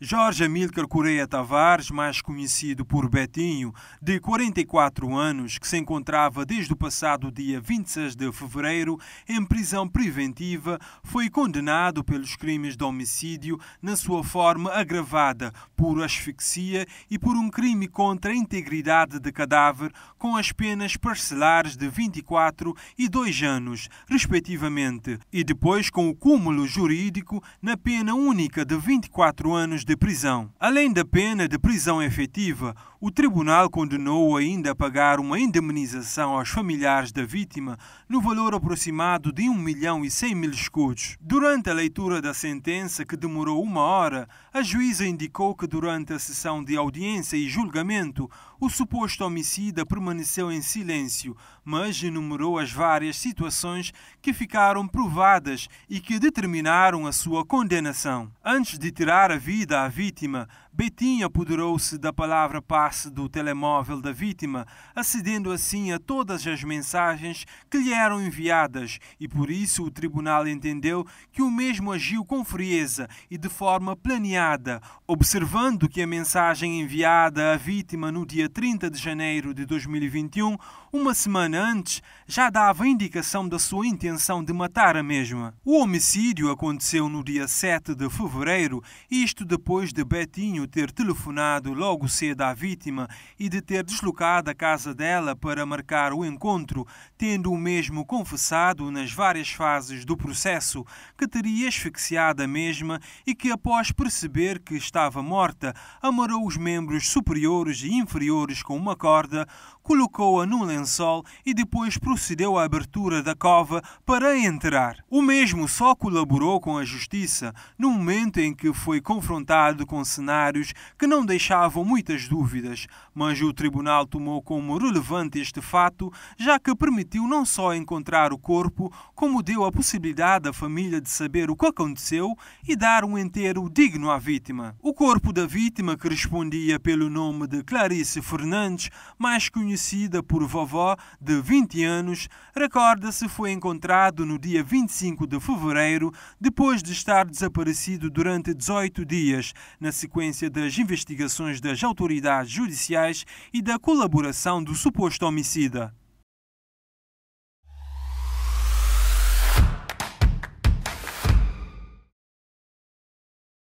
Jorge Amílcar Correia Tavares, mais conhecido por Betinho, de 44 anos, que se encontrava desde o passado dia 26 de fevereiro em prisão preventiva, foi condenado pelos crimes de homicídio na sua forma agravada por asfixia e por um crime contra a integridade de cadáver, com as penas parcelares de 24 e 2 anos, respectivamente, e depois com o cúmulo jurídico na pena única de 24 anos de prisão. Além da pena de prisão efetiva, o tribunal condenou ainda a pagar uma indemnização aos familiares da vítima no valor aproximado de 1 milhão e 100 mil escudos. Durante a leitura da sentença, que demorou uma hora, a juíza indicou que durante a sessão de audiência e julgamento, o suposto homicida permaneceu em silêncio, mas enumerou as várias situações que ficaram provadas e que determinaram a sua condenação. Antes de tirar a vida da vítima, Betinho apoderou-se da palavra passe do telemóvel da vítima, acedendo assim a todas as mensagens que lhe eram enviadas e por isso o tribunal entendeu que o mesmo agiu com frieza e de forma planeada, observando que a mensagem enviada à vítima no dia 30 de janeiro de 2021, uma semana antes, já dava indicação da sua intenção de matar a mesma. O homicídio aconteceu no dia 7 de fevereiro, isto depois depois de Betinho ter telefonado logo cedo à vítima e de ter deslocado a casa dela para marcar o encontro, tendo o mesmo confessado nas várias fases do processo que teria asfixiado a mesma e que, após perceber que estava morta, amarrou os membros superiores e inferiores com uma corda, colocou-a num lençol e depois procedeu à abertura da cova para entrar. O mesmo só colaborou com a justiça no momento em que foi confrontado cuidado com cenários que não deixavam muitas dúvidas, mas o tribunal tomou como relevante este fato, já que permitiu não só encontrar o corpo, como deu a possibilidade à família de saber o que aconteceu e dar um enterro digno à vítima. O corpo da vítima, que respondia pelo nome de Clarice Fernandes, mais conhecida por vovó, de 20 anos, recorda-se foi encontrado no dia 25 de fevereiro, depois de estar desaparecido durante 18 dias na sequência das investigações das autoridades judiciais e da colaboração do suposto homicida.